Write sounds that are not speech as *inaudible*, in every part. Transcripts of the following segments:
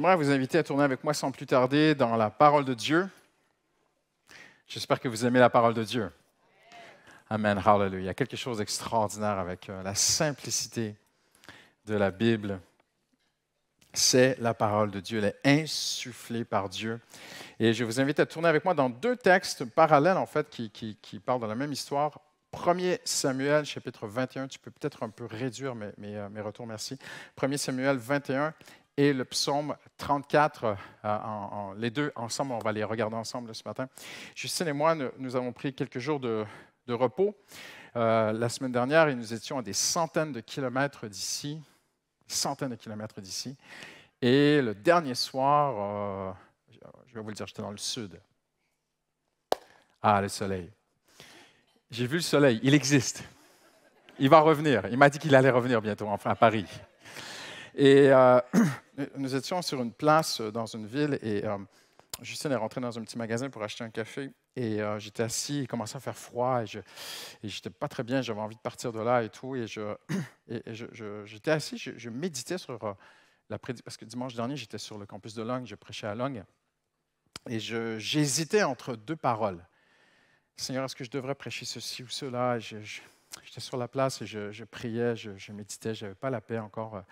J'aimerais vous inviter à tourner avec moi sans plus tarder dans la parole de Dieu. J'espère que vous aimez la parole de Dieu. Amen, hallelujah. Il y a quelque chose d'extraordinaire avec euh, la simplicité de la Bible. C'est la parole de Dieu, elle est insufflée par Dieu. Et je vous invite à tourner avec moi dans deux textes parallèles, en fait, qui, qui, parlent de la même histoire. 1 Samuel, chapitre 21, tu peux peut-être un peu réduire mes, mes, euh, mes retours, merci. 1 Samuel 21 et le psaume 34, euh, en, les deux ensemble, on va les regarder ensemble ce matin. Justine et moi, nous, avons pris quelques jours de, repos euh, la semaine dernière et nous étions à des centaines de kilomètres d'ici, centaines de kilomètres d'ici. Et le dernier soir, euh, je vais vous le dire, j'étais dans le sud. Ah, le soleil. J'ai vu le soleil, il existe. Il va revenir. Il m'a dit qu'il allait revenir bientôt, enfin à Paris. Et *clears throat* Euh, nous étions sur une place euh, dans une ville et euh, Justine est rentrée dans un petit magasin pour acheter un café. Et j'étais assis, il commençait à faire froid et je n'étais pas très bien, j'avais envie de partir de là et tout. Et *clears throat* j'étais je, et assis, je, méditais sur la prédiction parce que dimanche dernier, j'étais sur le campus de Long, je prêchais à Long. Et j'hésitais entre deux paroles. Seigneur, est-ce que je devrais prêcher ceci ou cela J'étais sur la place et je, priais, je, méditais, je n'avais pas la paix encore.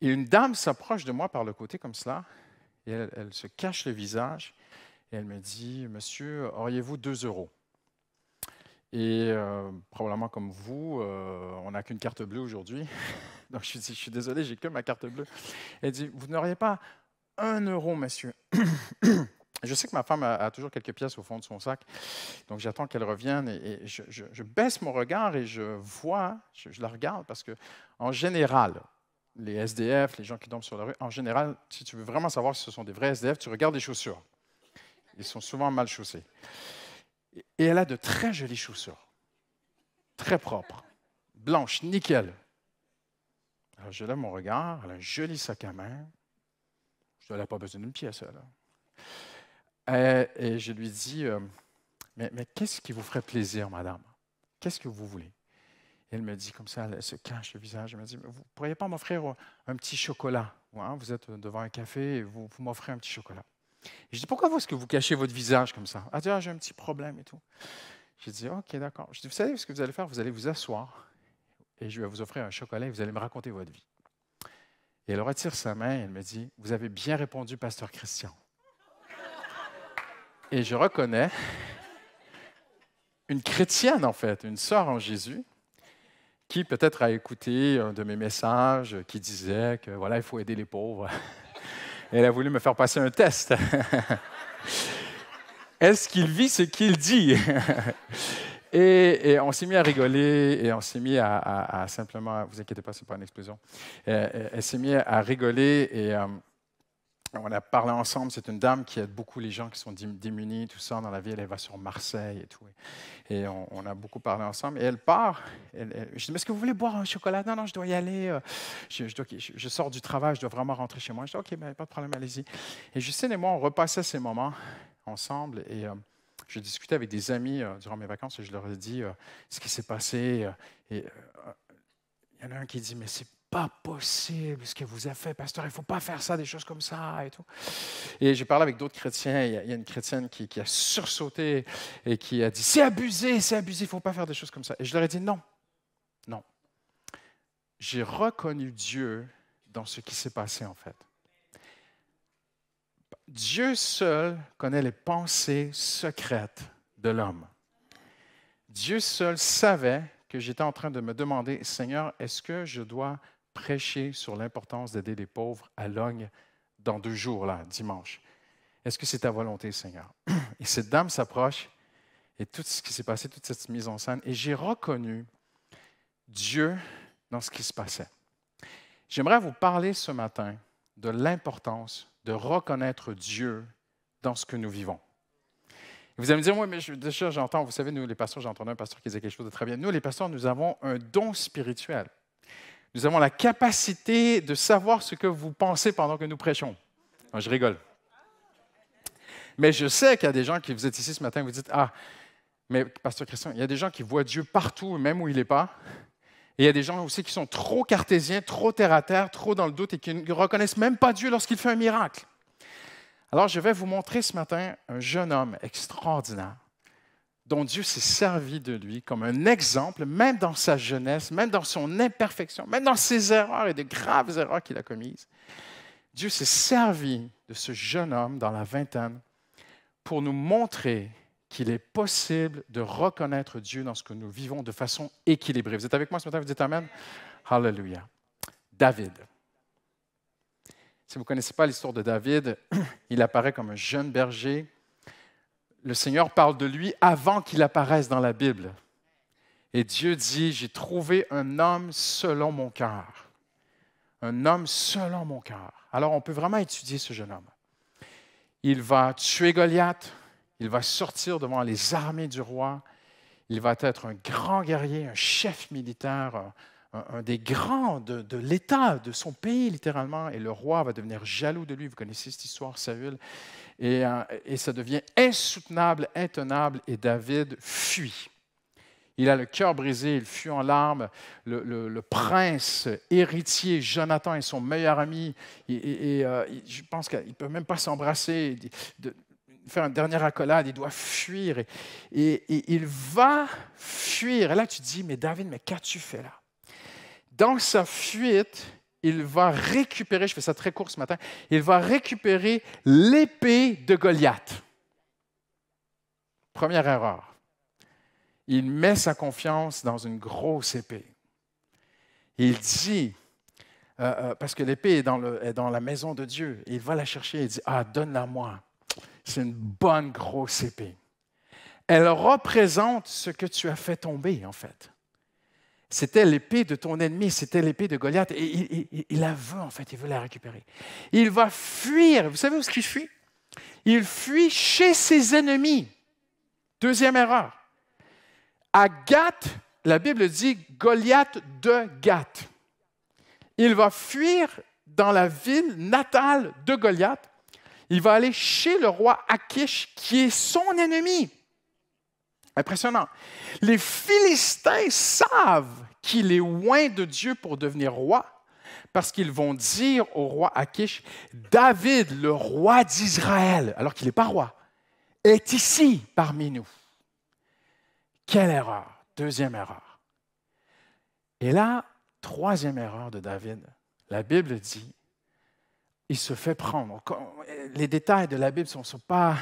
Et une dame s'approche de moi par le côté comme cela, et elle, se cache le visage, et elle me dit, Monsieur, auriez-vous deux euros et euh, probablement comme vous, euh, on n'a qu'une carte bleue aujourd'hui. *laughs* Donc je dis, je suis désolé, j'ai que ma carte bleue. Elle dit, vous n'auriez pas un euro, monsieur. *clears throat* je sais que ma femme a, toujours quelques pièces au fond de son sac, donc j'attends qu'elle revienne et, je, baisse mon regard et je vois, je, je la regarde parce que en général, les SDF, les gens qui dorment sur la rue, en général, si tu veux vraiment savoir si ce sont des vrais SDF, tu regardes les chaussures. Ils sont souvent mal chaussés. Et elle a de très jolies chaussures. Très propres. Blanches, nickel. Alors je lève mon regard, elle a un joli sac à main. Je n'avais pas besoin d'une pièce, elle. Hein. Euh, et, je lui dis, euh, mais qu'est-ce qui vous ferait plaisir, madame? Qu'est-ce que vous voulez? elle me dit comme ça, elle se cache le visage, elle me dit, vous ne pourriez pas m'offrir euh, un petit chocolat hein, Vous êtes euh, devant un café et vous, m'offrez un petit chocolat. je dis, pourquoi est-ce que vous cachez votre visage comme ça Elle dit, ah, j'ai un petit problème et tout. Je dis, ok, d'accord. Je dis, vous savez ce que vous allez faire Vous allez vous asseoir et je vais vous offrir un chocolat et vous allez me raconter votre vie. Et elle retire sa main et elle me dit, vous avez bien répondu, pasteur Christian. Et je reconnais une chrétienne, en fait, une sœur en Jésus, qui peut-être a écouté un de mes messages qui disait que voilà, il faut aider les pauvres. *laughs* Elle a voulu me faire passer un test. *laughs* Est-ce qu'il vit ce qu'il dit? *laughs* Et, on s'est mis à rigoler et on s'est mis à, simplement, vous inquiétez pas, c'est pas une explosion. Elle, euh, euh, elle s'est mis à rigoler et euh, on a parlé ensemble, c'est une dame qui aide beaucoup les gens qui sont démunis, tout ça, dans la ville, elle va sur Marseille et tout. Et on, a beaucoup parlé ensemble. Et elle part, je dis, mais est-ce que vous voulez boire un chocolat Non, non, je dois y aller, euh. je, sors du travail, je dois vraiment rentrer chez moi. Je dis, ok, mais ben, pas de problème, allez-y. Et Justine et moi, on repassait ces moments ensemble et... Euh, je discutais avec des amis euh, durant mes vacances et je leur ai dit ce qui s'est passé. et il y en a un qui dit, mais c'est pas possible ce que vous avez fait, pasteur, il ne faut pas faire ça, des choses comme ça et tout. Et j'ai parlé avec d'autres chrétiens, il y, a, une chrétienne qui, qui a sursauté et qui a dit, c'est abusé, c'est abusé, il ne faut pas faire des choses comme ça. Et je leur ai dit, non, non. J'ai reconnu Dieu dans ce qui s'est passé en fait. Dieu seul connaît les pensées secrètes de l'homme. Dieu seul savait que j'étais en train de me demander, Seigneur, est-ce que je dois prêcher sur l'importance d'aider les pauvres à Logne dans deux jours, là, dimanche. Est-ce que c'est ta volonté, Seigneur? *clears throat* Et cette dame s'approche et tout ce qui s'est passé, toute cette mise en scène, et j'ai reconnu Dieu dans ce qui se passait. J'aimerais vous parler ce matin de l'importance de reconnaître Dieu dans ce que nous vivons. Vous allez me dire, moi, mais je, déjà, j'entends, vous savez, nous, les pasteurs, j'entendais un pasteur qui disait quelque chose de très bien. Nous, les pasteurs, nous avons un don spirituel. Nous avons la capacité de savoir ce que vous pensez pendant que nous prêchons. je rigole. Mais je sais qu'il y a des gens qui, vous êtes ici ce matin, vous dites, ah, mais pasteur Christian, il y a des gens qui voient Dieu partout, même où il n'est pas. Et il y a des gens aussi qui sont trop cartésiens, trop terre à terre, trop dans le doute et qui ne reconnaissent même pas Dieu lorsqu'il fait un miracle. Alors, je vais vous montrer ce matin un jeune homme extraordinaire dont Dieu s'est servi de lui comme un exemple, même dans sa jeunesse, même dans son imperfection, même dans ses erreurs et des graves erreurs qu'il a commises. Dieu s'est servi de ce jeune homme dans la vingtaine pour nous montrer qu'il est possible de reconnaître Dieu dans ce que nous vivons de façon équilibrée. Vous êtes avec moi ce matin, vous dites Amen Hallelujah. David. Si vous ne connaissez pas l'histoire de David, *clears throat* il apparaît comme un jeune berger le Seigneur parle de lui avant qu'il apparaisse dans la Bible. Et Dieu dit, j'ai trouvé un homme selon mon cœur. Un homme selon mon cœur. Alors on peut vraiment étudier ce jeune homme. Il va tuer Goliath, il va sortir devant les armées du roi, il va être un grand guerrier, un chef militaire, un, des grands de, de l'État, de son pays littéralement, et le roi va devenir jaloux de lui. Vous connaissez cette histoire, Saül. Euh, et, ça devient insoutenable, intenable, et David fuit. Il a le cœur brisé, il fuit en larmes. Le, prince héritier Jonathan est son meilleur ami. Et, euh, je pense qu'il ne peut même pas s'embrasser, faire une dernière accolade. Il doit fuir. Et, il va fuir. Et là, tu dis Mais David, mais qu'as-tu fait là Dans sa fuite, il va récupérer, je fais ça très court ce matin, il va récupérer l'épée de Goliath. Première erreur. Il met sa confiance dans une grosse épée. Il dit, euh, euh, parce que l'épée est, est, dans la maison de Dieu, il va la chercher il dit, ah, donne-la moi. C'est une bonne grosse épée. Elle représente ce que tu as fait tomber, en fait. C'était l'épée de ton ennemi, c'était l'épée de Goliath. Et il, il, la veut, en fait, il veut la récupérer. Il va fuir. Vous savez où est-ce qu'il fuit Il fuit chez ses ennemis. Deuxième erreur. À Gath, la Bible dit Goliath de Gath. Il va fuir dans la ville natale de Goliath. Il va aller chez le roi Akish, qui est son ennemi. Impressionnant. Les Philistins savent qu'il est loin de Dieu pour devenir roi, parce qu'ils vont dire au roi Achish, David, le roi d'Israël, alors qu'il n'est pas roi, est ici parmi nous. Quelle erreur, deuxième erreur. Et là, troisième erreur de David, la Bible dit, il se fait prendre. Les détails de la Bible ne sont, sont, pas,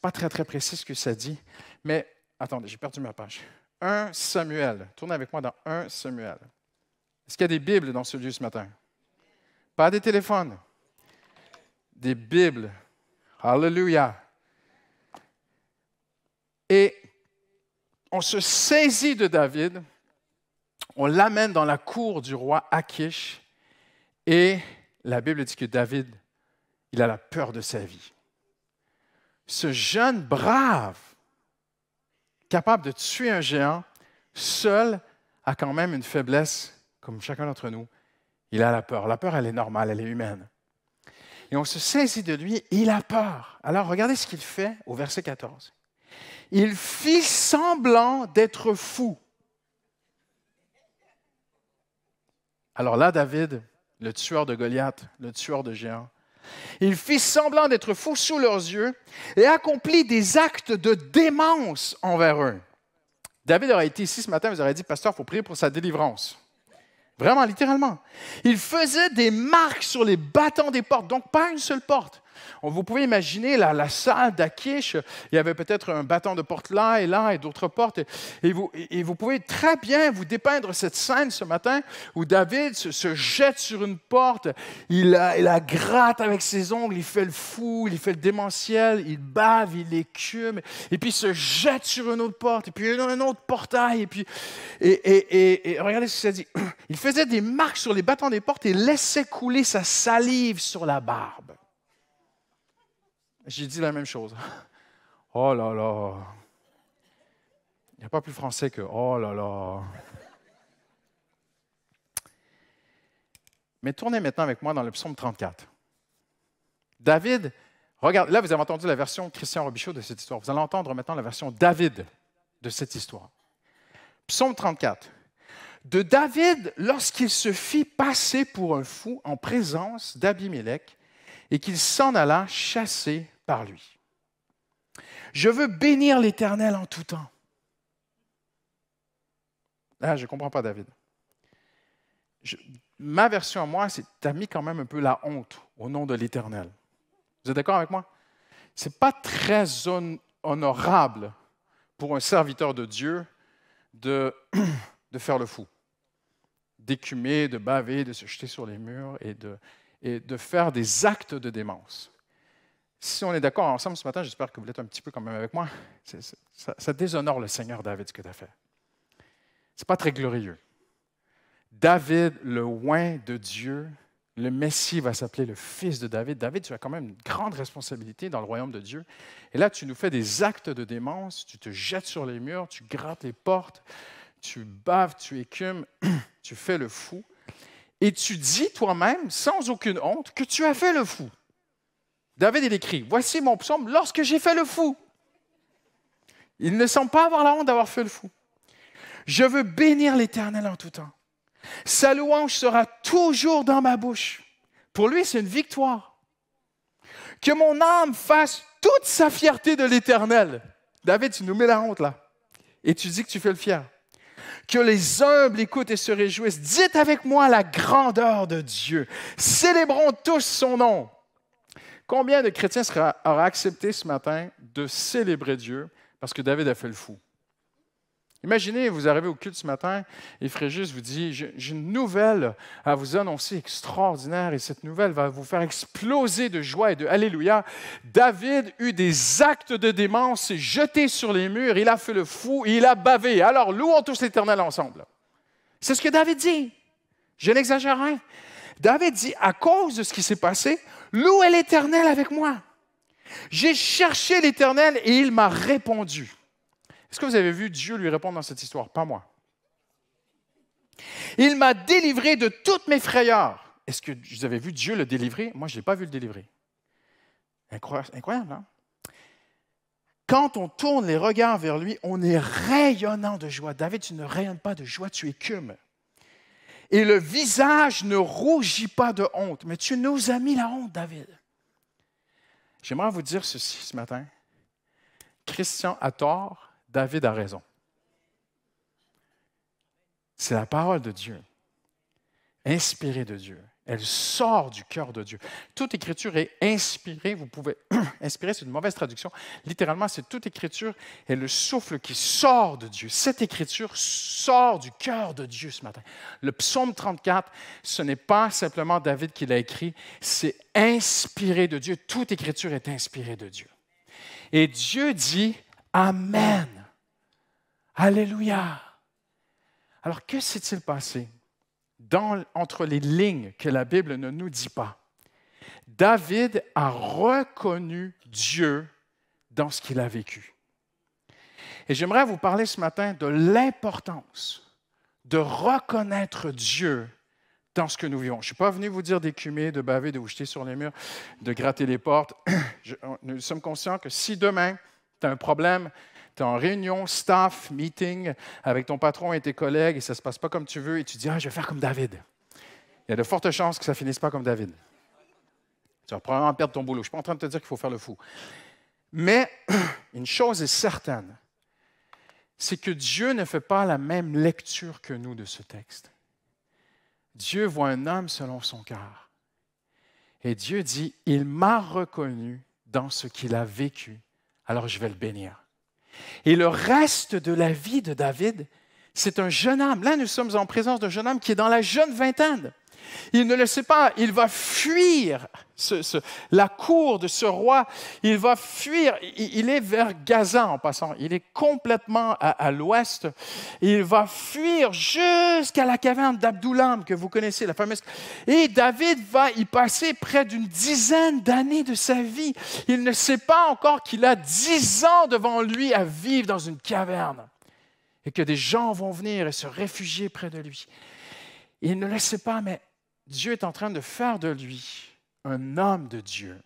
pas très, très précis ce que ça dit, mais Attendez, j'ai perdu ma page. 1 Samuel. Tournez avec moi dans 1 Samuel. Est-ce qu'il y a des Bibles dans ce lieu ce matin? Pas des téléphones. Des Bibles. Alléluia. Et on se saisit de David, on l'amène dans la cour du roi Achish, et la Bible dit que David, il a la peur de sa vie. Ce jeune brave, capable de tuer un géant seul a quand même une faiblesse, comme chacun d'entre nous. Il a la peur. La peur, elle est normale, elle est humaine. Et on se saisit de lui, il a peur. Alors regardez ce qu'il fait au verset 14. Il fit semblant d'être fou. Alors là, David, le tueur de Goliath, le tueur de géants, il fit semblant d'être fou sous leurs yeux et accomplit des actes de démence envers eux. David aurait été ici ce matin, vous aurez dit, Pasteur, il faut prier pour sa délivrance. Vraiment, littéralement. Il faisait des marques sur les battants des portes, donc pas une seule porte. Vous pouvez imaginer la, salle d'Akish, il y avait peut-être un bâton de porte là et là et d'autres portes. Et vous, pouvez très bien vous dépeindre cette scène ce matin où David se, jette sur une porte, il la, gratte avec ses ongles, il fait le fou, il fait le démentiel, il bave, il écume, et puis il se jette sur une autre porte, et puis un autre portail, et puis... Et, et regardez ce que ça dit. *clears throat* Il faisait des marques sur les bâtons des portes et laissait couler sa salive sur la barbe. J'ai dit la même chose. *laughs* Oh là là. Il n'y a pas plus français que Oh là là. Mais tournez maintenant avec moi dans le psaume 34. David, regarde, là vous avez entendu la version Christian Robichaud de cette histoire. Vous allez entendre maintenant la version David de cette histoire. Psaume 34. De David, lorsqu'il se fit passer pour un fou en présence d'Abimélec et qu'il s'en alla chasser par lui. Je veux bénir l'Éternel en tout temps. Là, ah, je ne comprends pas, David. ma version à moi, c'est tu mis quand même un peu la honte au nom de l'Éternel. Vous êtes d'accord avec moi? Ce n'est pas très honorable pour un serviteur de Dieu de, *clears throat* de faire le fou, d'écumer, de baver, de se jeter sur les murs et de, et de faire des actes de démence si on est d'accord ensemble ce matin, j'espère que vous l'êtes un petit peu quand même avec moi, ça, déshonore le Seigneur David ce que tu as fait. Ce n'est pas très glorieux. David, le oint de Dieu, le Messie va s'appeler le fils de David. David, tu as quand même une grande responsabilité dans le royaume de Dieu. Et là, tu nous fais des actes de démence, tu te jettes sur les murs, tu grattes les portes, tu baves, tu écumes, *clears throat* tu fais le fou. Et tu dis toi-même, sans aucune honte, que tu as fait le fou. David, il écrit, Voici mon psaume lorsque j'ai fait le fou. Il ne semble pas avoir la honte d'avoir fait le fou. Je veux bénir l'Éternel en tout temps. Sa louange sera toujours dans ma bouche. Pour lui, c'est une victoire. Que mon âme fasse toute sa fierté de l'Éternel. David, tu nous mets la honte là. Et tu dis que tu fais le fier. Que les humbles écoutent et se réjouissent. Dites avec moi la grandeur de Dieu. Célébrons tous son nom. Combien de chrétiens auraient aura accepté ce matin de célébrer Dieu parce que David a fait le fou? Imaginez, vous arrivez au culte ce matin et Fréjus vous dit J'ai une nouvelle à vous annoncer extraordinaire et cette nouvelle va vous faire exploser de joie et de Alléluia. David eut des actes de démence, s'est jeté sur les murs, il a fait le fou, il a bavé. Alors louons tous l'Éternel ensemble. C'est ce que David dit. Je n'exagère rien. David dit À cause de ce qui s'est passé, est l'Éternel avec moi. J'ai cherché l'Éternel et il m'a répondu. Est-ce que vous avez vu Dieu lui répondre dans cette histoire? Pas moi. Il m'a délivré de toutes mes frayeurs. Est-ce que vous avez vu Dieu le délivrer? Moi, je n'ai pas vu le délivrer. Incroyable, hein? Quand on tourne les regards vers lui, on est rayonnant de joie. David, tu ne rayonnes pas de joie, tu écumes. Et le visage ne rougit pas de honte. Mais tu nous as mis la honte, David. J'aimerais vous dire ceci ce matin. Christian a tort, David a raison. C'est la parole de Dieu, inspirée de Dieu, elle sort du cœur de Dieu. Toute écriture est inspirée. Vous pouvez. *clears throat* inspirer, c'est une mauvaise traduction. Littéralement, c'est toute écriture est le souffle qui sort de Dieu. Cette écriture sort du cœur de Dieu ce matin. Le psaume 34, ce n'est pas simplement David qui l'a écrit, c'est inspiré de Dieu. Toute écriture est inspirée de Dieu. Et Dieu dit Amen. Alléluia. Alors, que s'est-il passé entre les lignes que la Bible ne nous dit pas. David a reconnu Dieu dans ce qu'il a vécu. Et j'aimerais vous parler ce matin de l'importance de reconnaître Dieu dans ce que nous vivons. Je ne suis pas venu vous dire d'écumer, de baver, de vous jeter sur les murs, de gratter les portes. *clears throat* nous sommes conscients que si demain, tu as un problème tu es en réunion, staff, meeting avec ton patron et tes collègues et ça ne se passe pas comme tu veux et tu dis Ah, je vais faire comme David. Il y a de fortes chances que ça ne finisse pas comme David. Tu vas probablement perdre ton boulot. Je ne suis pas en train de te dire qu'il faut faire le fou. Mais *clears throat* une chose est certaine c'est que Dieu ne fait pas la même lecture que nous de ce texte. Dieu voit un homme selon son cœur. Et Dieu dit, il m'a reconnu dans ce qu'il a vécu, alors je vais le bénir. Et le reste de la vie de David, c'est un jeune homme. Là, nous sommes en présence d'un jeune homme qui est dans la jeune vingtaine. Il ne le sait pas, il va fuir la cour de ce roi, il va fuir, il, est vers Gaza en passant, il est complètement à, l'ouest, il va fuir jusqu'à la caverne d'Abdoulam que vous connaissez, la fameuse. Et David va y passer près d'une dizaine d'années de sa vie. Il ne sait pas encore qu'il a dix ans devant lui à vivre dans une caverne et que des gens vont venir et se réfugier près de lui. Il ne le sait pas, mais Dieu est en train de faire de lui un homme de Dieu.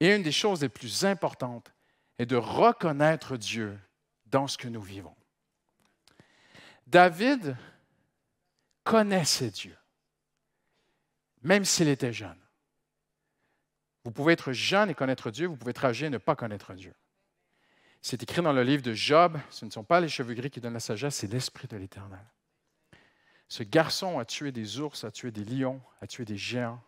Et une des choses les plus importantes est de reconnaître Dieu dans ce que nous vivons. David connaissait Dieu, même s'il était jeune. Vous pouvez être jeune et connaître Dieu, vous pouvez être âgé et ne pas connaître Dieu. C'est écrit dans le livre de Job, ce ne sont pas les cheveux gris qui donnent la sagesse, c'est l'Esprit de l'Éternel. Ce garçon a tué des ours, a tué des lions, a tué des géants.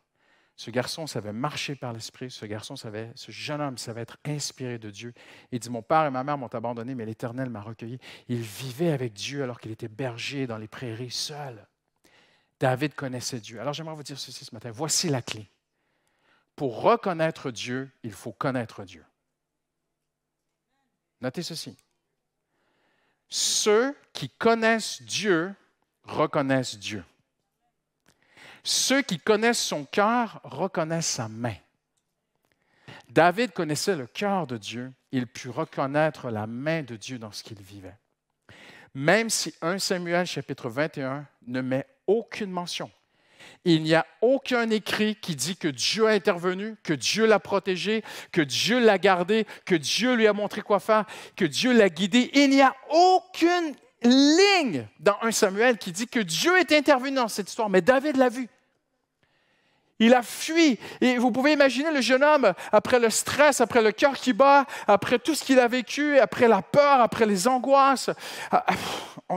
Ce garçon savait marcher par l'esprit. Ce garçon savait, ce jeune homme savait être inspiré de Dieu. Il dit Mon père et ma mère m'ont abandonné, mais l'Éternel m'a recueilli. Il vivait avec Dieu alors qu'il était berger dans les prairies seul. David connaissait Dieu. Alors j'aimerais vous dire ceci ce matin. Voici la clé. Pour reconnaître Dieu, il faut connaître Dieu. Notez ceci. Ceux qui connaissent Dieu reconnaissent Dieu. Ceux qui connaissent son cœur reconnaissent sa main. David connaissait le cœur de Dieu, il put reconnaître la main de Dieu dans ce qu'il vivait. Même si 1 Samuel chapitre 21 ne met aucune mention, il n'y a aucun écrit qui dit que Dieu a intervenu, que Dieu l'a protégé, que Dieu l'a gardé, que Dieu lui a montré quoi faire, que Dieu l'a guidé. Il n'y a aucune ligne dans un Samuel qui dit que Dieu est intervenu dans cette histoire, mais David l'a vu. Il a fui. Et vous pouvez imaginer le jeune homme, après le stress, après le cœur qui bat, après tout ce qu'il a vécu, après la peur, après les angoisses. Ah, ah,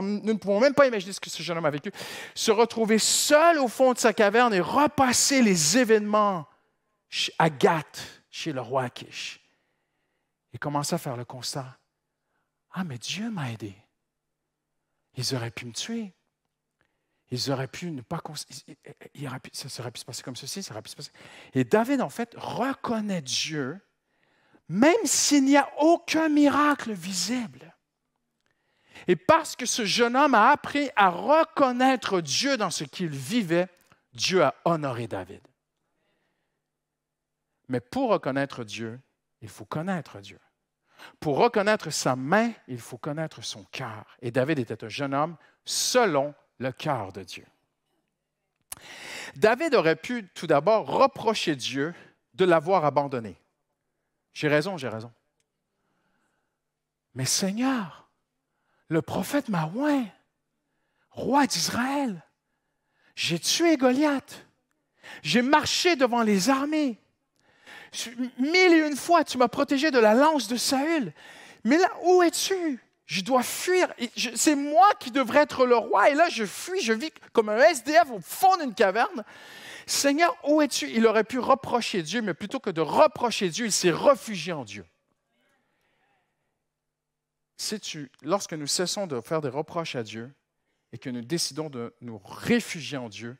nous ne pouvons même pas imaginer ce que ce jeune homme a vécu. Se retrouver seul au fond de sa caverne et repasser les événements à Gath, chez le roi Akish. Et commencer à faire le constat. Ah, mais Dieu m'a aidé. Ils auraient pu me tuer. Ils auraient pu ne pas. ça aurait pu se passer comme ceci, ça aurait pu se passer. Et David, en fait, reconnaît Dieu, même s'il n'y a aucun miracle visible. Et parce que ce jeune homme a appris à reconnaître Dieu dans ce qu'il vivait, Dieu a honoré David. Mais pour reconnaître Dieu, il faut connaître Dieu. Pour reconnaître sa main, il faut connaître son cœur. Et David était un jeune homme selon le cœur de Dieu. David aurait pu tout d'abord reprocher Dieu de l'avoir abandonné. J'ai raison, j'ai raison. Mais Seigneur, le prophète Mahouin, roi d'Israël, j'ai tué Goliath, j'ai marché devant les armées, Mille et une fois, tu m'as protégé de la lance de Saül. Mais là, où es-tu? Je dois fuir. C'est moi qui devrais être le roi. Et là, je fuis, je vis comme un SDF au fond d'une caverne. Seigneur, où es-tu? Il aurait pu reprocher Dieu, mais plutôt que de reprocher Dieu, il s'est réfugié en Dieu. Sais-tu, lorsque nous cessons de faire des reproches à Dieu et que nous décidons de nous réfugier en Dieu,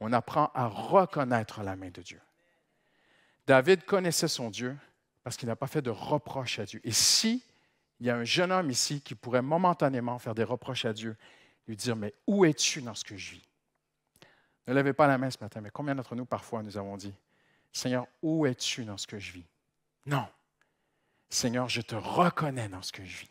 on apprend à reconnaître la main de Dieu. David connaissait son Dieu parce qu'il n'a pas fait de reproches à Dieu. Et si il y a un jeune homme ici qui pourrait momentanément faire des reproches à Dieu, lui dire, mais où es-tu dans ce que je vis? Ne lèvez pas la main ce matin, mais combien d'entre nous parfois nous avons dit, Seigneur, où es-tu dans ce que je vis? Non. Seigneur, je te reconnais dans ce que je vis.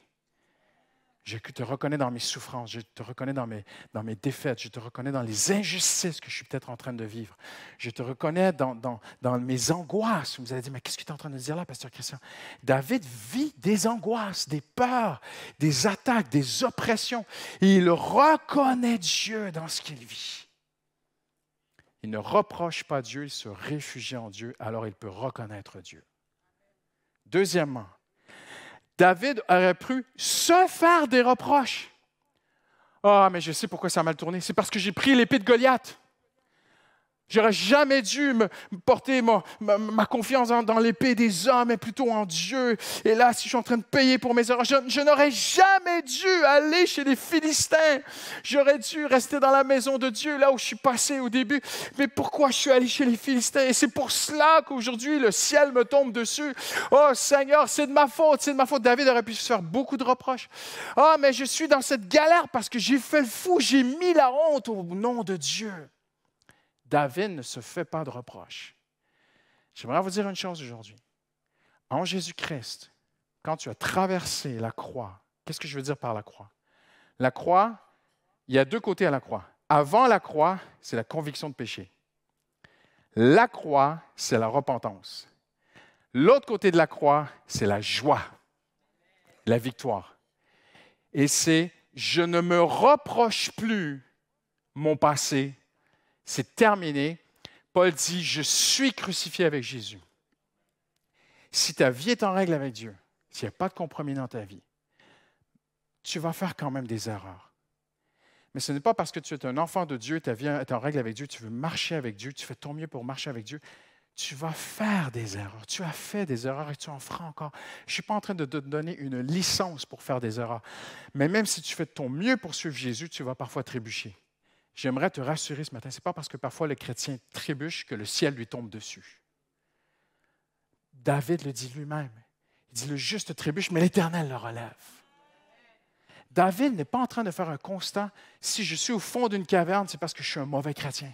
Je te reconnais dans mes souffrances, je te reconnais dans mes, dans mes défaites, je te reconnais dans les injustices que je suis peut-être en train de vivre. Je te reconnais dans, dans, dans mes angoisses. Vous avez dit mais qu'est-ce que tu es en train de dire là, pasteur Christian? David vit des angoisses, des peurs, des attaques, des oppressions. il reconnaît Dieu dans ce qu'il vit. Il ne reproche pas Dieu, il se réfugie en Dieu, alors il peut reconnaître Dieu. Deuxièmement, David aurait pu se faire des reproches. Ah, mais je sais pourquoi ça a mal tourné. C'est parce que j'ai pris l'épée de Goliath. J'aurais jamais dû me porter ma, confiance dans, l'épée des hommes, mais plutôt en Dieu. Et là, si je suis en train de payer pour mes erreurs, je, n'aurais jamais dû aller chez les Philistins. J'aurais dû rester dans la maison de Dieu, là où je suis passé au début. Mais pourquoi je suis allé chez les Philistins? Et c'est pour cela qu'aujourd'hui, le ciel me tombe dessus. Oh Seigneur, c'est de ma faute, c'est de ma faute. David aurait pu se faire beaucoup de reproches. oh, mais je suis dans cette galère parce que j'ai fait le fou, j'ai mis la honte au nom de Dieu. David ne se fait pas de reproches. J'aimerais vous dire une chose aujourd'hui. En Jésus-Christ, quand tu as traversé la croix, qu'est-ce que je veux dire par la croix? La croix, il y a deux côtés à la croix. Avant la croix, c'est la conviction de péché. La croix, c'est la repentance. L'autre côté de la croix, c'est la joie, la victoire. Et c'est je ne me reproche plus mon passé c'est terminé. Paul dit, je suis crucifié avec Jésus. Si ta vie est en règle avec Dieu, s'il n'y a pas de compromis dans ta vie, tu vas faire quand même des erreurs. Mais ce n'est pas parce que tu es un enfant de Dieu, ta vie est en règle avec Dieu, tu veux marcher avec Dieu, tu fais ton mieux pour marcher avec Dieu. Tu vas faire des erreurs. Tu as fait des erreurs et tu en feras encore. Je ne suis pas en train de te donner une licence pour faire des erreurs. Mais même si tu fais ton mieux pour suivre Jésus, tu vas parfois trébucher. J'aimerais te rassurer ce matin, ce n'est pas parce que parfois le chrétien trébuche que le ciel lui tombe dessus. David le dit lui-même. Il dit, le juste trébuche, mais l'Éternel le relève. David n'est pas en train de faire un constat, si je suis au fond d'une caverne, c'est parce que je suis un mauvais chrétien.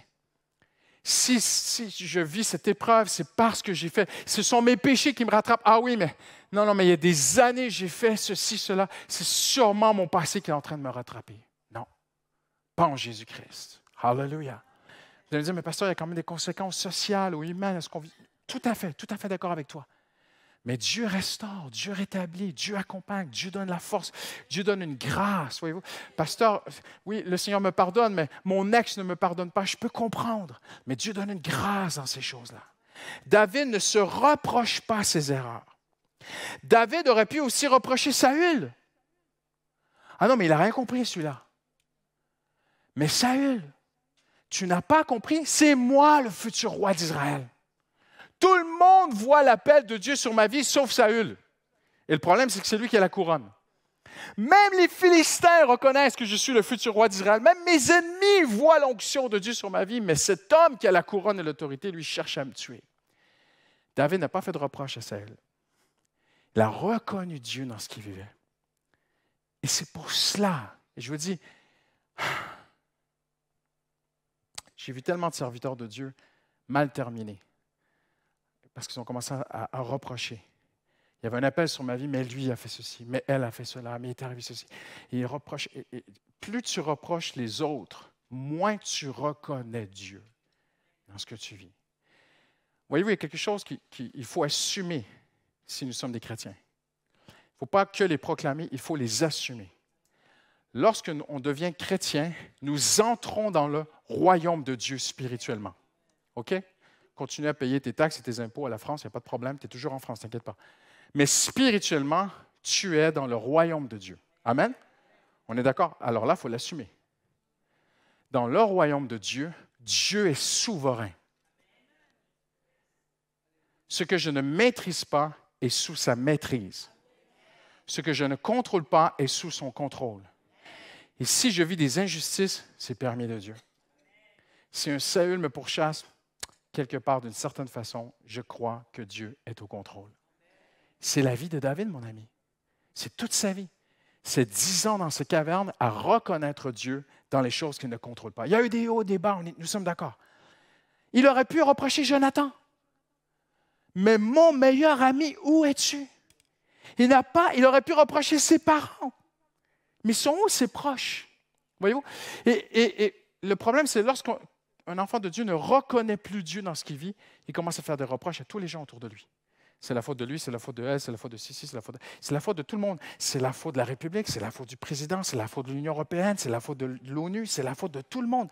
Si, si, je vis cette épreuve, c'est parce que j'ai fait. Ce sont mes péchés qui me rattrapent. Ah oui, mais non, non, mais il y a des années, j'ai fait ceci, cela. C'est sûrement mon passé qui est en train de me rattraper pas en Jésus-Christ. Hallelujah. Vous allez me dire, mais pasteur, il y a quand même des conséquences sociales ou humaines à ce qu'on vit. Tout à fait, tout à fait d'accord avec toi. Mais Dieu restaure, Dieu rétablit, Dieu accompagne, Dieu donne la force, Dieu donne une grâce, voyez-vous. Pasteur, oui, le Seigneur me pardonne, mais mon ex ne me pardonne pas. Je peux comprendre, mais Dieu donne une grâce dans ces choses-là. David ne se reproche pas ses erreurs. David aurait pu aussi reprocher Saül. Ah non, mais il n'a rien compris, celui-là. Mais Saül, tu n'as pas compris, c'est moi le futur roi d'Israël. Tout le monde voit l'appel de Dieu sur ma vie, sauf Saül. Et le problème, c'est que c'est lui qui a la couronne. Même les Philistins reconnaissent que je suis le futur roi d'Israël. Même mes ennemis voient l'onction de Dieu sur ma vie, mais cet homme qui a la couronne et l'autorité, lui, cherche à me tuer. David n'a pas fait de reproche à Saül. Il a reconnu Dieu dans ce qu'il vivait. Et c'est pour cela, et je vous dis, j'ai vu tellement de serviteurs de Dieu mal terminés parce qu'ils ont commencé à, reprocher. Il y avait un appel sur ma vie, mais lui a fait ceci, mais elle a fait cela, mais il est arrivé ceci. plus tu reproches les autres, moins tu reconnais Dieu dans ce que tu vis. Voyez-vous, il y a quelque chose qu'il faut assumer si nous sommes des chrétiens. Il ne faut pas que les proclamer, il faut les assumer lorsque on devient chrétien, nous entrons dans le royaume de Dieu spirituellement. OK? Continue à payer tes taxes et tes impôts à la France, il n'y a pas de problème, tu es toujours en France, t'inquiète pas. Mais spirituellement, tu es dans le royaume de Dieu. Amen? On est d'accord? Alors là, il faut l'assumer. Dans le royaume de Dieu, Dieu est souverain. Ce que je ne maîtrise pas est sous sa maîtrise. Ce que je ne contrôle pas est sous son contrôle. Et si je vis des injustices, c'est permis de Dieu. Si un Saül me pourchasse, quelque part, d'une certaine façon, je crois que Dieu est au contrôle. C'est la vie de David, mon ami. C'est toute sa vie. C'est dix ans dans ces cavernes à reconnaître Dieu dans les choses qu'il ne contrôle pas. Il y a eu des hauts, des bas, nous sommes d'accord. Il aurait pu reprocher Jonathan. Mais mon meilleur ami, où es-tu? Il n'a pas, il aurait pu reprocher ses parents mais ils sont où ses proches? Voyez-vous? Et, le problème, c'est lorsqu'un enfant de Dieu ne reconnaît plus Dieu dans ce qu'il vit, il commence à faire des reproches à tous les gens autour de lui. C'est la faute de lui, c'est la faute de elle, c'est la faute de Sissi, c'est la faute de... C'est la faute de tout le monde. C'est la faute de la République, c'est la faute du président, c'est la faute de l'Union européenne, c'est la faute de l'ONU, c'est la faute de tout le monde.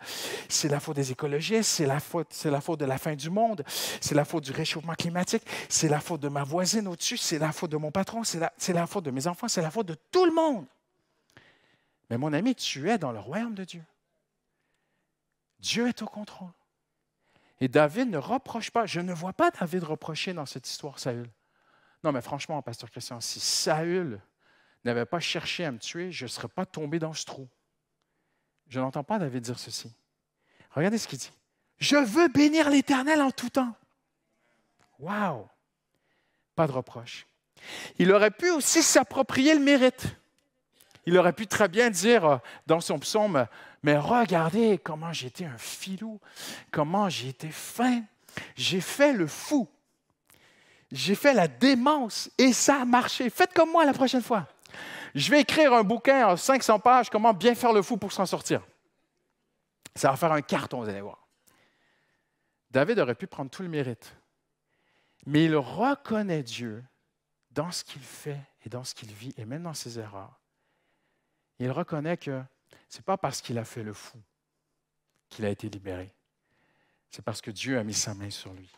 C'est la faute des écologistes, c'est la faute, la faute de la fin du monde, c'est la faute du réchauffement climatique, c'est la faute de ma voisine au-dessus, c'est la faute de mon patron, c'est la faute de mes enfants, c'est la faute de tout le monde. Mais mon ami, tu es dans le royaume de Dieu. Dieu est au contrôle. Et David ne reproche pas. Je ne vois pas David reprocher dans cette histoire, Saül. Non, mais franchement, pasteur Christian, si Saül n'avait pas cherché à me tuer, je ne serais pas tombé dans ce trou. Je n'entends pas David dire ceci. Regardez ce qu'il dit. Je veux bénir l'Éternel en tout temps. Wow! Pas de reproche. Il aurait pu aussi s'approprier le mérite. Il aurait pu très bien dire euh, dans son psaume, mais regardez comment j'ai été un filou, comment j'ai été fin, j'ai fait le fou, j'ai fait la démence et ça a marché. Faites comme moi la prochaine fois. Je vais écrire un bouquin en 500 pages, comment bien faire le fou pour s'en sortir. Ça va faire un carton, vous allez voir. David aurait pu prendre tout le mérite, mais il reconnaît Dieu dans ce qu'il fait et dans ce qu'il vit, et même dans ses erreurs. Il reconnaît que ce n'est pas parce qu'il a fait le fou qu'il a été libéré. C'est parce que Dieu a mis sa main sur lui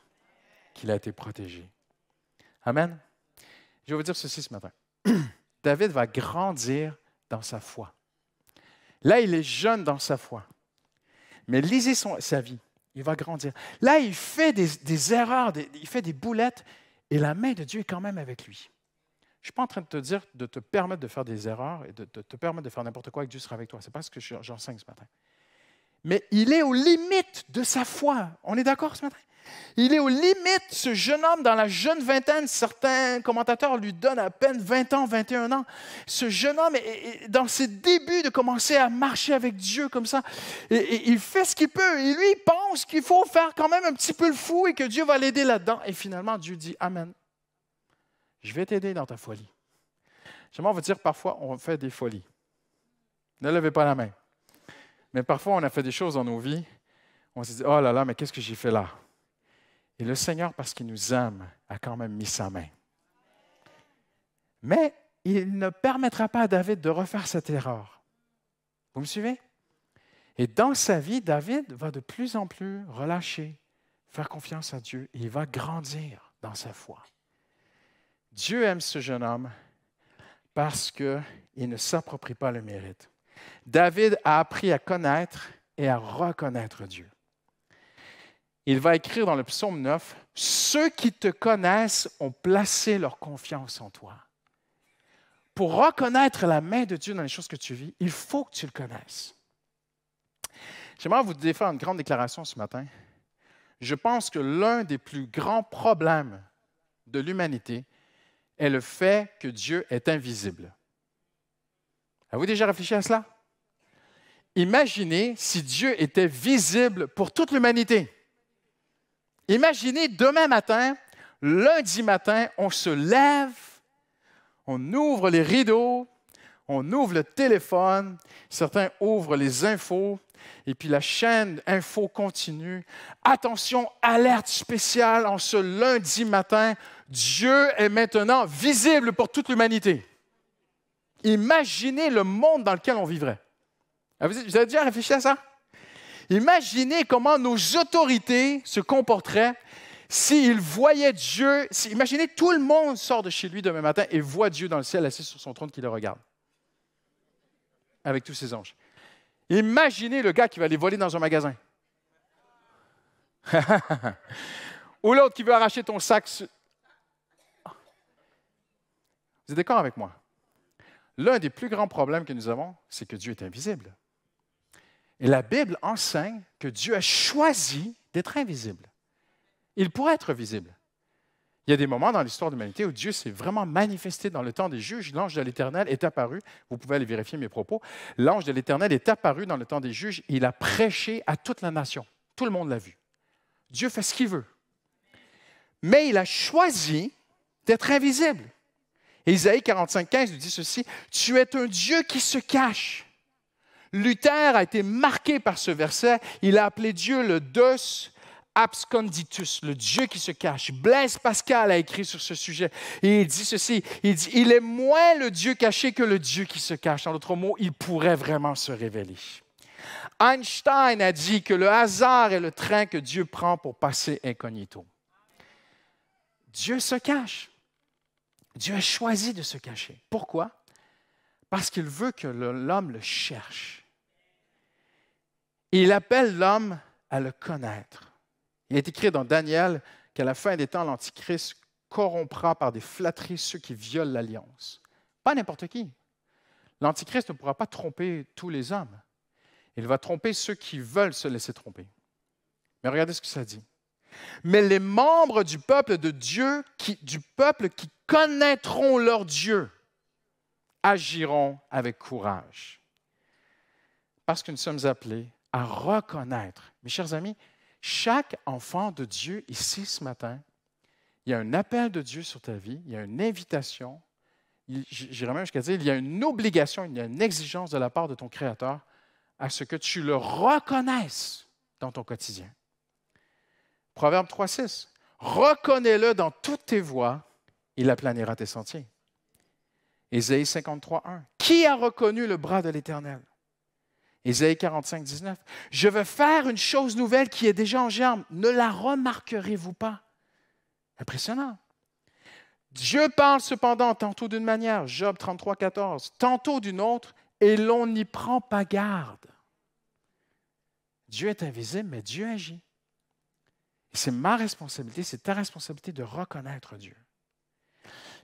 qu'il a été protégé. Amen. Je vais vous dire ceci ce matin. *clears throat* David va grandir dans sa foi. Là, il est jeune dans sa foi. Mais lisez sa vie. Il va grandir. Là, il fait des, erreurs, il fait des boulettes, et la main de Dieu est quand même avec lui. Je ne suis pas en train de te dire de te permettre de faire des erreurs et de, te permettre de faire n'importe quoi et que Dieu sera avec toi. Ce n'est pas ce que j'enseigne ce matin. Mais il est aux limites de sa foi. On est d'accord ce matin? Il est aux limites, ce jeune homme dans la jeune vingtaine, certains commentateurs lui donnent à peine 20 ans, 21 ans. Ce jeune homme est, dans ses débuts de commencer à marcher avec Dieu comme ça. il fait ce qu'il peut. Et lui, il pense qu'il faut faire quand même un petit peu le fou et que Dieu va l'aider là-dedans. Et finalement, Dieu dit Amen, je vais t'aider dans ta folie. J'aimerais vous dire, parfois, on fait des folies. Ne levez pas la main. Mais parfois, on a fait des choses dans nos vies. On se dit, oh là là, mais qu'est-ce que j'ai fait là? Et le Seigneur, parce qu'il nous aime, a quand même mis sa main. Mais il ne permettra pas à David de refaire cette erreur. Vous me suivez? Et dans sa vie, David va de plus en plus relâcher, faire confiance à Dieu, et il va grandir dans sa foi. Dieu aime ce jeune homme parce qu'il ne s'approprie pas le mérite. David a appris à connaître et à reconnaître Dieu. Il va écrire dans le psaume 9, Ceux qui te connaissent ont placé leur confiance en toi. Pour reconnaître la main de Dieu dans les choses que tu vis, il faut que tu le connaisses. J'aimerais vous défendre une grande déclaration ce matin. Je pense que l'un des plus grands problèmes de l'humanité, est le fait que Dieu est invisible. Avez-vous déjà réfléchi à cela? Imaginez si Dieu était visible pour toute l'humanité. Imaginez demain matin, lundi matin, on se lève, on ouvre les rideaux, on ouvre le téléphone, certains ouvrent les infos, et puis la chaîne info continue. Attention, alerte spéciale en ce lundi matin, Dieu est maintenant visible pour toute l'humanité. Imaginez le monde dans lequel on vivrait. Ah, vous avez déjà réfléchi à ça? Imaginez comment nos autorités se comporteraient s'ils voyaient Dieu. imaginez tout le monde sort de chez lui demain matin et voit Dieu dans le ciel assis sur son trône qui le regarde avec tous ses anges. Imaginez le gars qui va aller voler dans un magasin. *laughs* Ou l'autre qui veut arracher ton sac vous êtes d'accord avec moi? L'un des plus grands problèmes que nous avons, c'est que Dieu est invisible. Et la Bible enseigne que Dieu a choisi d'être invisible. Il pourrait être visible. Il y a des moments dans l'histoire de l'humanité où Dieu s'est vraiment manifesté dans le temps des juges. L'ange de l'Éternel est apparu. Vous pouvez aller vérifier mes propos. L'ange de l'Éternel est apparu dans le temps des juges. il a prêché à toute la nation. Tout le monde l'a vu. Dieu fait ce qu'il veut. Mais il a choisi d'être invisible. Isaïe 45, nous dit ceci Tu es un Dieu qui se cache. Luther a été marqué par ce verset. Il a appelé Dieu le Deus absconditus, le Dieu qui se cache. Blaise Pascal a écrit sur ce sujet et il dit ceci, il dit, il est moins le Dieu caché que le Dieu qui se cache. En d'autres mots, il pourrait vraiment se révéler. Einstein a dit que le hasard est le train que Dieu prend pour passer incognito. Dieu se cache. Dieu a choisi de se cacher. Pourquoi? Parce qu'il veut que l'homme le cherche. Il appelle l'homme à le connaître. Il est écrit dans Daniel qu'à la fin des temps, l'Antichrist corrompra par des flatteries ceux qui violent l'alliance. Pas n'importe qui. L'Antichrist ne pourra pas tromper tous les hommes. Il va tromper ceux qui veulent se laisser tromper. Mais regardez ce que ça dit mais les membres du peuple de Dieu, du peuple qui connaîtront leur Dieu, agiront avec courage. Parce que nous sommes appelés à reconnaître. Mes chers amis, chaque enfant de Dieu ici ce matin, il y a un appel de Dieu sur ta vie, il y a une invitation, j'irai même jusqu'à dire, il y a une obligation, il y a une exigence de la part de ton Créateur à ce que tu le reconnaisses dans ton quotidien. Proverbe 3.6. Reconnais-le dans toutes tes voies, il aplanira tes sentiers. Ésaïe 53.1. Qui a reconnu le bras de l'Éternel? Ésaïe 45, 19. Je veux faire une chose nouvelle qui est déjà en germe. Ne la remarquerez-vous pas? Impressionnant. Dieu parle cependant tantôt d'une manière, Job 33, 14, tantôt d'une autre, et l'on n'y prend pas garde. Dieu est invisible, mais Dieu agit c'est ma responsabilité, c'est ta responsabilité de reconnaître Dieu.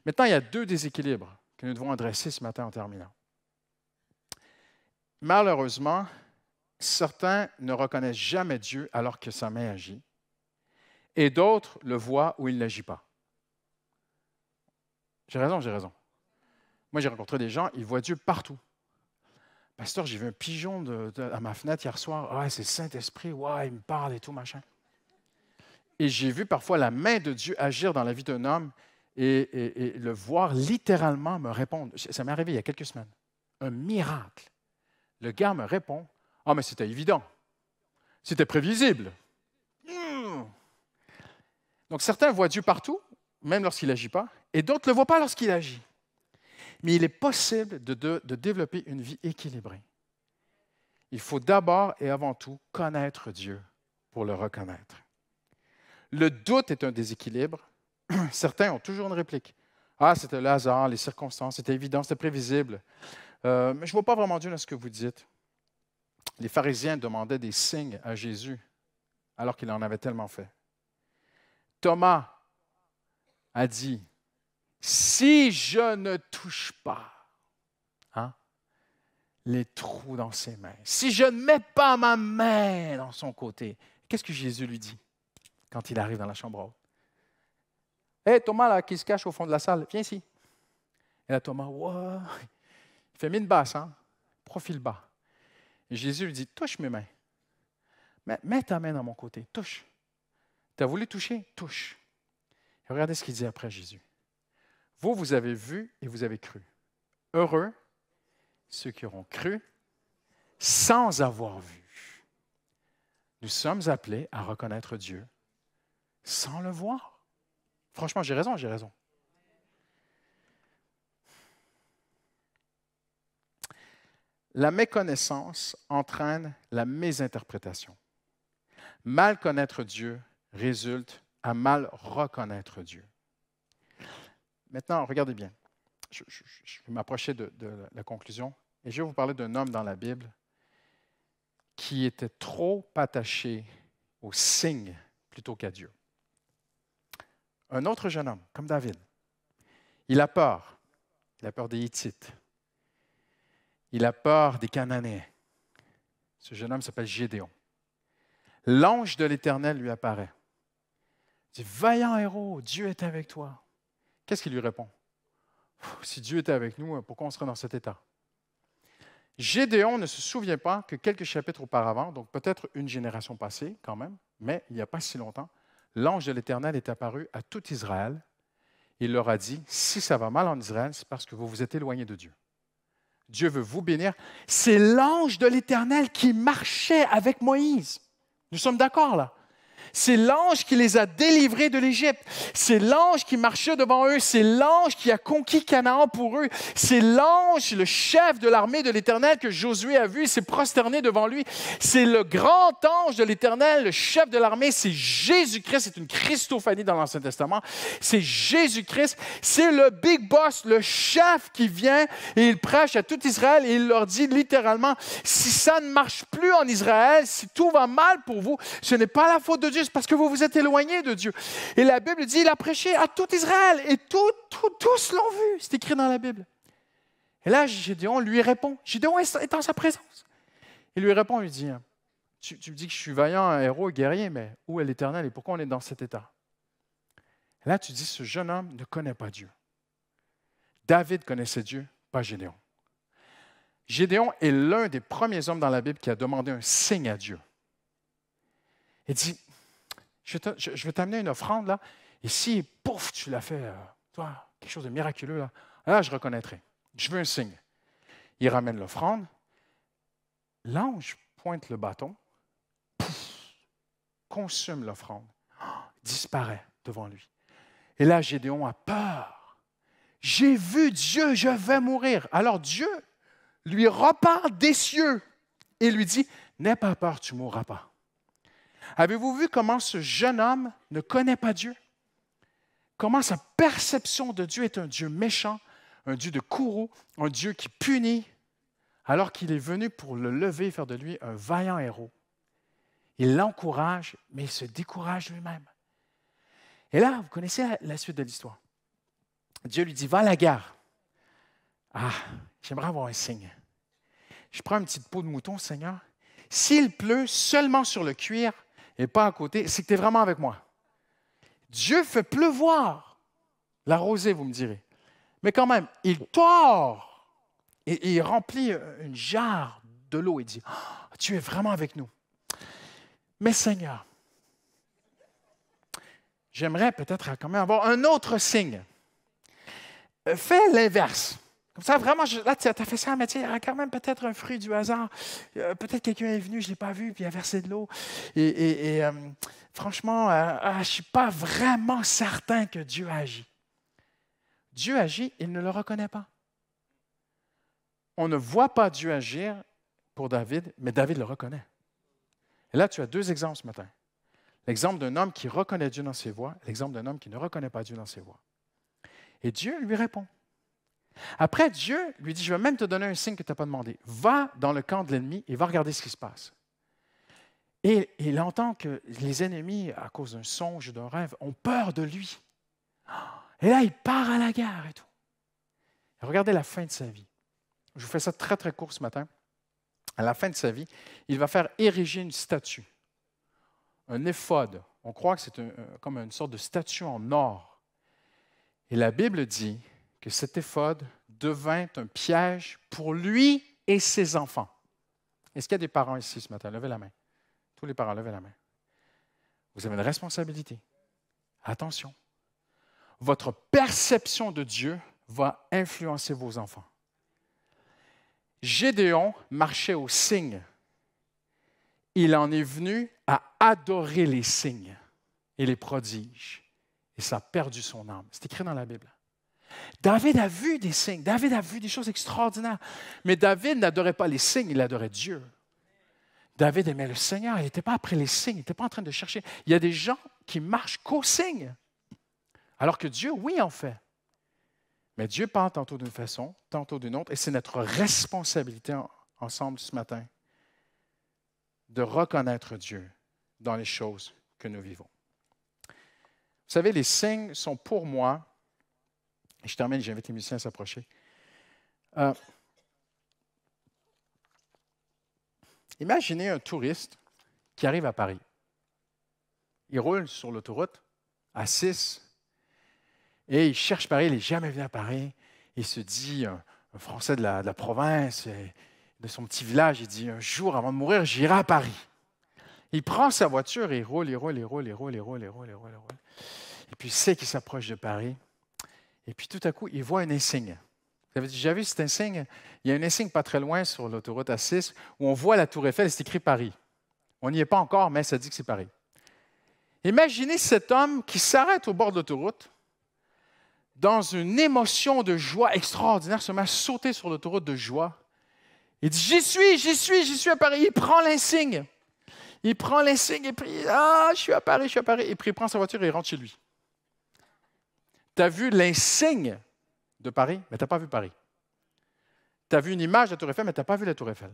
Maintenant, il y a deux déséquilibres que nous devons adresser ce matin en terminant. Malheureusement, certains ne reconnaissent jamais Dieu alors que sa main agit, et d'autres le voient où il n'agit pas. J'ai raison, j'ai raison. Moi, j'ai rencontré des gens, ils voient Dieu partout. Pasteur, j'ai vu un pigeon à ma fenêtre hier soir. Ah, c'est le Saint-Esprit. Ouais, il me parle et tout, machin. Et j'ai vu parfois la main de Dieu agir dans la vie d'un homme et, le voir littéralement me répondre. Ça m'est arrivé il y a quelques semaines. Un miracle. Le gars me répond Ah, oh, mais c'était évident. C'était prévisible. Hmm. Donc certains voient Dieu partout, même lorsqu'il n'agit pas, et d'autres ne le voient pas lorsqu'il agit. Mais il est possible de développer une vie équilibrée. Il faut d'abord et avant tout connaître Dieu pour le reconnaître. Le doute est un déséquilibre. *clears throat* Certains ont toujours une réplique. Ah, c'était le hasard, les circonstances, c'était évident, c'était prévisible. Euh, mais je ne vois pas vraiment Dieu dans ce que vous dites. Les pharisiens demandaient des signes à Jésus alors qu'il en avait tellement fait. Thomas a dit, si je ne touche pas hein, les trous dans ses mains, si je ne mets pas ma main dans son côté, qu'est-ce que Jésus lui dit? quand il arrive dans la chambre haute. Hé, Thomas, là, qui se cache au fond de la salle, viens ici. Et là, Thomas, wow. il fait mine basse, hein? profil bas. Et Jésus lui dit Touche mes mains. Mets, mets ta main dans mon côté, touche. Tu as voulu toucher Touche. Et regardez ce qu'il dit après Jésus. Vous, vous avez vu et vous avez cru. Heureux ceux qui auront cru sans avoir vu. Nous sommes appelés à reconnaître Dieu sans le voir. Franchement, j'ai raison, j'ai raison. La méconnaissance entraîne la mésinterprétation. Mal connaître Dieu résulte à mal reconnaître Dieu. Maintenant, regardez bien. Je, vais m'approcher de, la conclusion et je vais vous parler d'un homme dans la Bible qui était trop attaché au signe plutôt qu'à Dieu un autre jeune homme, comme David. Il a peur. Il a peur des Hittites. Il a peur des Cananéens. Ce jeune homme s'appelle Gédéon. L'ange de l'Éternel lui apparaît. Il dit, Vaillant héros, Dieu est avec toi. Qu'est-ce qu'il lui répond? Si Dieu était avec nous, pourquoi on serait dans cet état? Gédéon ne se souvient pas que quelques chapitres auparavant, donc peut-être une génération passée quand même, mais il n'y a pas si longtemps, l'ange de l'Éternel est apparu à tout Israël. Il leur a dit, si ça va mal en Israël, c'est parce que vous vous êtes éloigné de Dieu. Dieu veut vous bénir. C'est l'ange de l'Éternel qui marchait avec Moïse. Nous sommes d'accord là. C'est l'ange qui les a délivrés de l'Égypte. C'est l'ange qui marchait devant eux. C'est l'ange qui a conquis Canaan pour eux. C'est l'ange, le chef de l'armée de l'Éternel que Josué a vu. s'est prosterné devant lui. C'est le grand ange de l'Éternel, le chef de l'armée. C'est Jésus-Christ. C'est une Christophanie dans l'Ancien Testament. C'est Jésus-Christ. C'est le big boss, le chef qui vient et il prêche à tout Israël et il leur dit littéralement, si ça ne marche plus en Israël, si tout va mal pour vous, ce n'est pas la faute de Dieu, parce que vous vous êtes éloigné de Dieu. Et la Bible dit, il a prêché à tout Israël et tout, tous l'ont vu. C'est écrit dans la Bible. Et là, Gédéon lui répond. Gédéon est en sa présence. Il lui répond, il dit, tu, me dis que je suis vaillant, héros, guerrier, mais où est l'Éternel et pourquoi on est dans cet état? là, tu dis, ce jeune homme ne connaît pas Dieu. David connaissait Dieu, pas Gédéon. Gédéon est l'un des premiers hommes dans la Bible qui a demandé un signe à Dieu. Il dit, je, vais t'amener une offrande, là. Et si, pouf, tu l'as fait, euh, toi, quelque chose de miraculeux, là, là, je reconnaîtrai. Je veux un signe. Il ramène l'offrande. L'ange pointe le bâton, pouf, consume l'offrande, oh, disparaît devant lui. Et là, Gédéon a peur. J'ai vu Dieu, je vais mourir. Alors Dieu lui repart des cieux et lui dit, N'aie pas peur, tu mourras pas. Avez-vous vu comment ce jeune homme ne connaît pas Dieu? Comment sa perception de Dieu est un Dieu méchant, un Dieu de courroux, un Dieu qui punit, alors qu'il est venu pour le lever et faire de lui un vaillant héros. Il l'encourage, mais il se décourage lui-même. Et là, vous connaissez la suite de l'histoire. Dieu lui dit, va à la gare. Ah, j'aimerais avoir un signe. Je prends une petite peau de mouton, Seigneur. S'il pleut seulement sur le cuir, et pas à côté, c'est que tu es vraiment avec moi. Dieu fait pleuvoir la rosée, vous me direz. Mais quand même, il tord et, il remplit euh, une jarre de l'eau et dit, ah, tu es vraiment avec nous. Mais Seigneur, j'aimerais peut-être quand même avoir un autre signe. Euh, fais l'inverse. Comme ça, vraiment, là, tu as fait ça, mais il y aura quand même peut-être un fruit du hasard. peut-être quelqu'un est venu, je ne l'ai pas vu, puis il a versé de l'eau. Et, euh, franchement, euh, euh, je ne suis pas vraiment certain que Dieu agit. Dieu agit, il ne le reconnaît pas. On ne voit pas Dieu agir pour David, mais David le reconnaît. Et là, tu as deux exemples ce matin. L'exemple d'un homme qui reconnaît Dieu dans ses voies, l'exemple d'un homme qui ne reconnaît pas Dieu dans ses voies. Et Dieu lui répond. Après, Dieu lui dit, je vais même te donner un signe que tu n'as pas demandé. Va dans le camp de l'ennemi et va regarder ce qui se passe. Et il entend que les ennemis, à cause d'un songe, d'un rêve, ont peur de lui. Et là, il part à la guerre et tout. Regardez la fin de sa vie. Je vous fais ça très, très court ce matin. À la fin de sa vie, il va faire ériger une statue, un éphode. On croit que c'est comme une sorte de statue en or. Et la Bible dit que cet éphode devint un piège pour lui et ses enfants. Est-ce qu'il y a des parents ici ce matin? Levez la main. Tous les parents, levez la main. Vous avez une responsabilité. Attention. Votre perception de Dieu va influencer vos enfants. Gédéon marchait aux signes. Il en est venu à adorer les signes et les prodiges. Et ça a perdu son âme. C'est écrit dans la Bible. David a vu des signes, David a vu des choses extraordinaires, mais David n'adorait pas les signes, il adorait Dieu. David aimait le Seigneur, il n'était pas après les signes, il n'était pas en train de chercher. Il y a des gens qui marchent qu'aux signes, alors que Dieu, oui, en fait. Mais Dieu parle tantôt d'une façon, tantôt d'une autre, et c'est notre responsabilité ensemble ce matin de reconnaître Dieu dans les choses que nous vivons. Vous savez, les signes sont pour moi je termine, j'invite les musiciens à s'approcher. Euh, imaginez un touriste qui arrive à Paris. Il roule sur l'autoroute à 6 et il cherche Paris, il n'est jamais venu à Paris. Il se dit, un, Français de la, province, euh, de son petit village, il dit, un jour avant de mourir, j'irai à Paris. Il prend sa voiture et il roule, il roule, il roule, il roule, il roule, il roule, il roule. Et puis il sait qu'il s'approche de Paris. Et puis tout à coup, il voit un insigne. Vous avez déjà vu cet insigne? Il y a un insigne pas très loin sur l'autoroute A6 où on voit la Tour Eiffel, c'est écrit Paris. On n'y est pas encore, mais ça dit que c'est Paris. Imaginez cet homme qui s'arrête au bord de l'autoroute dans une émotion de joie extraordinaire, se met à sauter sur l'autoroute de joie. Il dit J'y suis, j'y suis, j'y suis à Paris. Il prend l'insigne. Il prend l'insigne et puis Ah, je suis à Paris, je suis à Paris. Et puis il prend sa voiture et il rentre chez lui. Tu as vu l'insigne de Paris, mais tu n'as pas vu Paris. Tu as vu une image de la Tour Eiffel, mais tu n'as pas vu la Tour Eiffel.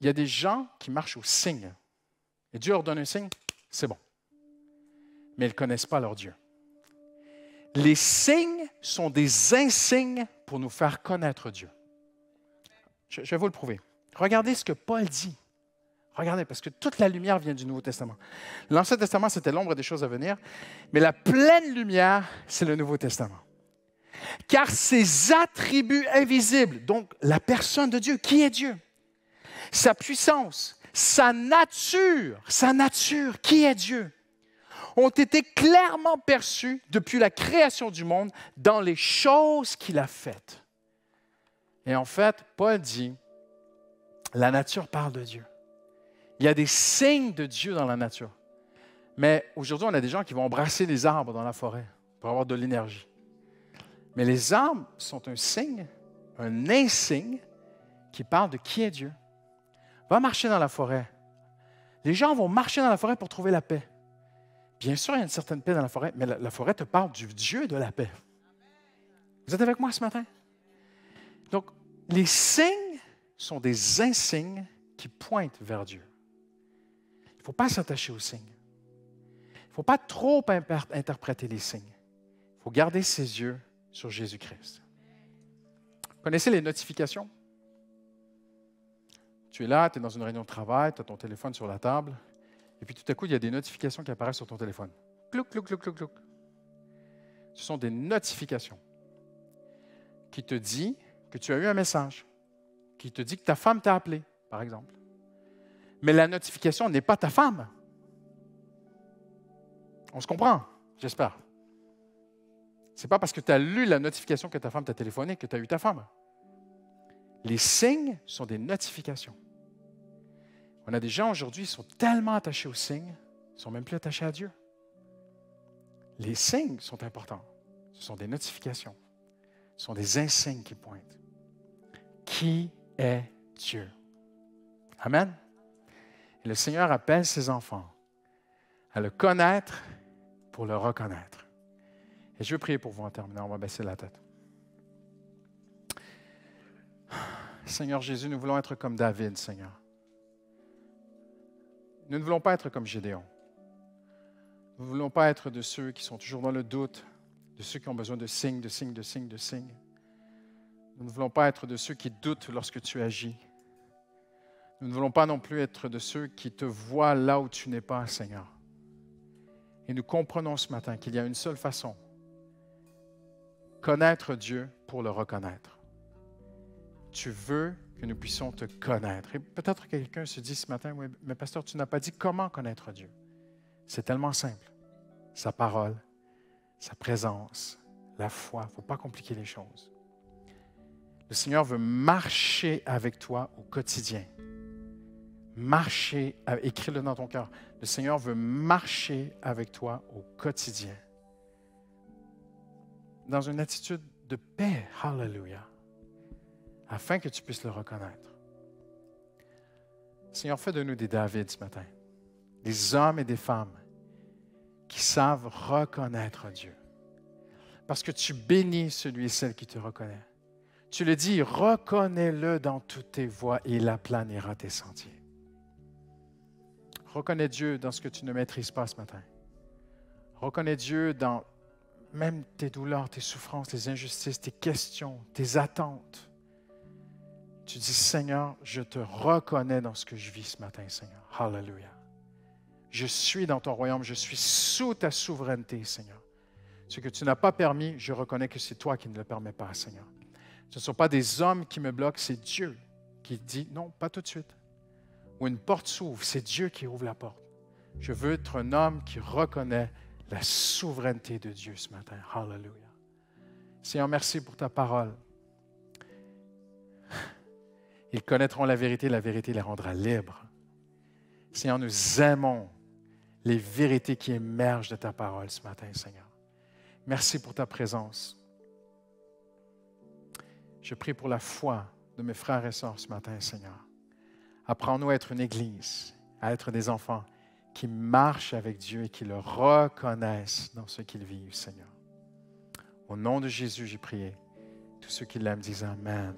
Il y a des gens qui marchent au signe. Et Dieu leur donne un signe, c'est bon. Mais ils ne connaissent pas leur Dieu. Les signes sont des insignes pour nous faire connaître Dieu. Je, je vais vous le prouver. Regardez ce que Paul dit Regardez, parce que toute la lumière vient du Nouveau Testament. L'Ancien Testament, c'était l'ombre des choses à venir, mais la pleine lumière, c'est le Nouveau Testament. Car ses attributs invisibles, donc la personne de Dieu, qui est Dieu, sa puissance, sa nature, sa nature, qui est Dieu, ont été clairement perçus depuis la création du monde dans les choses qu'il a faites. Et en fait, Paul dit, la nature parle de Dieu. Il y a des signes de Dieu dans la nature. Mais aujourd'hui, on a des gens qui vont embrasser les arbres dans la forêt pour avoir de l'énergie. Mais les arbres sont un signe, un insigne qui parle de qui est Dieu. Va marcher dans la forêt. Les gens vont marcher dans la forêt pour trouver la paix. Bien sûr, il y a une certaine paix dans la forêt, mais la, la forêt te parle du Dieu de la paix. Vous êtes avec moi ce matin? Donc, les signes sont des insignes qui pointent vers Dieu ne faut pas s'attacher aux signes. Il ne faut pas trop interpréter les signes. Il faut garder ses yeux sur Jésus-Christ. connaissez les notifications? Tu es là, tu es dans une réunion de travail, tu as ton téléphone sur la table, et puis tout à coup, il y a des notifications qui apparaissent sur ton téléphone. Clouc, clouc, clouc, clouc, clouc. Ce sont des notifications qui te disent que tu as eu un message, qui te dit que ta femme t'a appelé, par exemple mais la notification n'est pas ta femme. On se comprend, j'espère. C'est pas parce que tu as lu la notification que ta femme t'a téléphoné que tu as eu ta femme. Les signes sont des notifications. On a des gens aujourd'hui qui sont tellement attachés aux signes, ils ne sont même plus attachés à Dieu. Les signes sont importants. Ce sont des notifications. Ce sont des insignes qui pointent. Qui est Dieu? Amen. Et le Seigneur appelle ses enfants à le connaître pour le reconnaître. Et je vais prier pour vous en terminant. On va baisser la tête. Seigneur Jésus, nous voulons être comme David, Seigneur. Nous ne voulons pas être comme Gédéon. Nous ne voulons pas être de ceux qui sont toujours dans le doute, de ceux qui ont besoin de signes, de signes, de signes, de signes. Nous ne voulons pas être de ceux qui doutent lorsque tu agis. Nous ne voulons pas non plus être de ceux qui te voient là où tu n'es pas, Seigneur. Et nous comprenons ce matin qu'il y a une seule façon. Connaître Dieu pour le reconnaître. Tu veux que nous puissions te connaître. Et peut-être quelqu'un se dit ce matin, mais pasteur, tu n'as pas dit comment connaître Dieu. C'est tellement simple. Sa parole, sa présence, la foi. Il ne faut pas compliquer les choses. Le Seigneur veut marcher avec toi au quotidien marcher, écris-le dans ton cœur, le Seigneur veut marcher avec toi au quotidien, dans une attitude de paix, hallelujah, afin que tu puisses le reconnaître. Seigneur, fais de nous des David ce matin, des hommes et des femmes qui savent reconnaître Dieu. Parce que tu bénis celui et celle qui te reconnaît. Tu le dis, reconnais-le dans toutes tes voies et il aplanira tes sentiers. Reconnais Dieu dans ce que tu ne maîtrises pas ce matin. Reconnais Dieu dans même tes douleurs, tes souffrances, tes injustices, tes questions, tes attentes. Tu dis, Seigneur, je te reconnais dans ce que je vis ce matin, Seigneur. Hallelujah. Je suis dans ton royaume, je suis sous ta souveraineté, Seigneur. Ce que tu n'as pas permis, je reconnais que c'est toi qui ne le permets pas, Seigneur. Ce ne sont pas des hommes qui me bloquent, c'est Dieu qui dit, non, pas tout de suite où une porte s'ouvre, c'est Dieu qui ouvre la porte. Je veux être un homme qui reconnaît la souveraineté de Dieu ce matin. Hallelujah. Seigneur, merci pour ta parole. Ils connaîtront la vérité, la vérité les rendra libres. Seigneur, nous aimons les vérités qui émergent de ta parole ce matin, Seigneur. Merci pour ta présence. Je prie pour la foi de mes frères et sœurs ce matin, Seigneur. Apprends-nous à être une Église, à être des enfants qui marchent avec Dieu et qui le reconnaissent dans ce qu'ils vivent, Seigneur. Au nom de Jésus, j'ai prié. Tous ceux qui l'aiment disent Amen.